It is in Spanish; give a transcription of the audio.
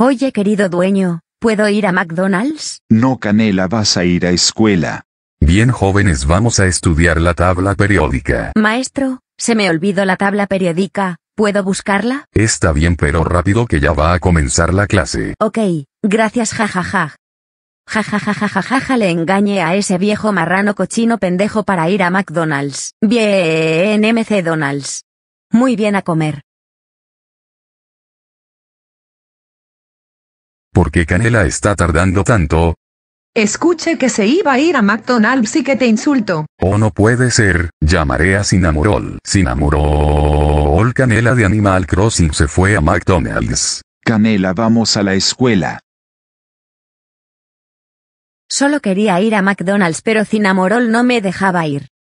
Oye querido dueño, ¿puedo ir a McDonald's? No Canela, vas a ir a escuela. Bien jóvenes, vamos a estudiar la tabla periódica. Maestro, se me olvidó la tabla periódica, ¿puedo buscarla? Está bien, pero rápido que ya va a comenzar la clase. Ok, gracias, jajaja. ja, le engañé a ese viejo marrano cochino pendejo para ir a McDonald's. Bien, MC Donald's. Muy bien a comer. ¿Por qué Canela está tardando tanto? Escuche que se iba a ir a McDonald's y que te insulto. Oh, no puede ser. Llamaré a Sinamorol. Cinamorol. Canela de Animal Crossing se fue a McDonald's. Canela, vamos a la escuela. Solo quería ir a McDonald's pero Cinamorol no me dejaba ir.